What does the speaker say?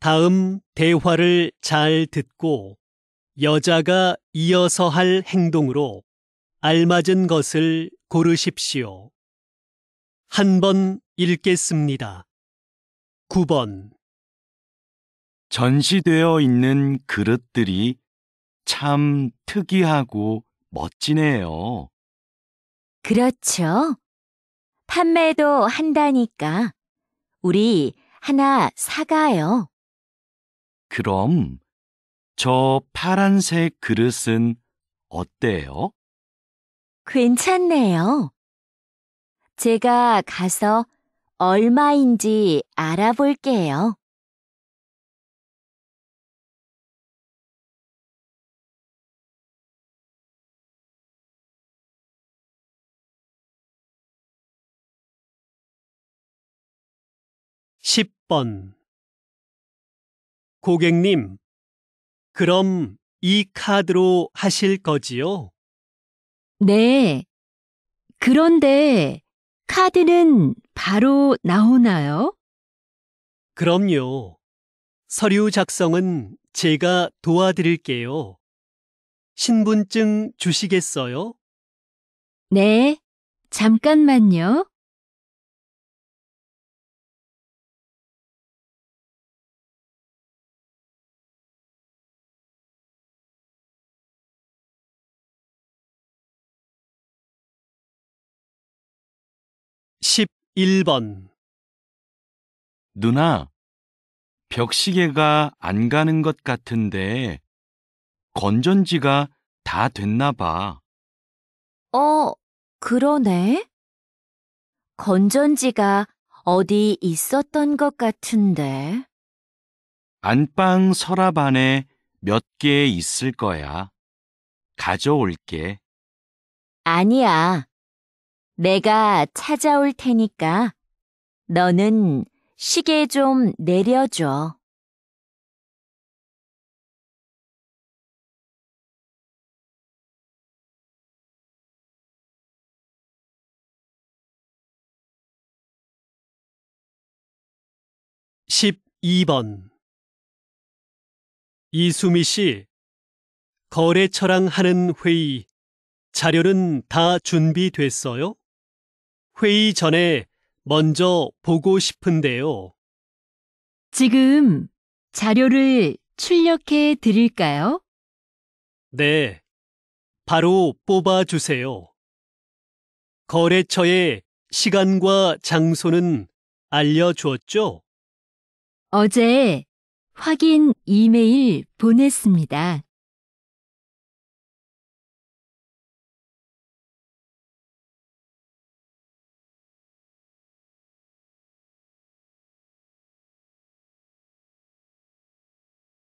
다음 대화를 잘 듣고 여자가 이어서 할 행동으로 알맞은 것을 고르십시오. 한 번 읽겠습니다. 9번 전시되어 있는 그릇들이 참 특이하고 멋지네요. 그렇죠. 판매도 한다니까. 우리 하나 사가요. 그럼 저 파란색 그릇은 어때요? 괜찮네요. 제가 가서 얼마인지 알아볼게요. 1 0번 고객님, 그럼 이 카드로 하실 거지요? 네. 그런데 카드는 바로 나오나요? 그럼요. 서류 작성은 제가 도와드릴게요. 신분증 주시겠어요? 네. 잠깐만요. 1번 누나, 벽시계가 안 가는 것 같은데 건전지가 다 됐나 봐. 어, 그러네. 건전지가 어디 있었던 것 같은데. 안방 서랍 안에 몇 개 있을 거야. 가져올게. 아니야. 내가 찾아올 테니까 너는 시계 좀 내려줘. 1 2번 이수미 씨, 거래처랑 하는 회의, 자료는 다 준비됐어요? 회의 전에 먼저 보고 싶은데요. 지금 자료를 출력해 드릴까요? 네, 바로 뽑아주세요. 거래처의 시간과 장소는 알려주었죠? 어제 확인 이메일 보냈습니다.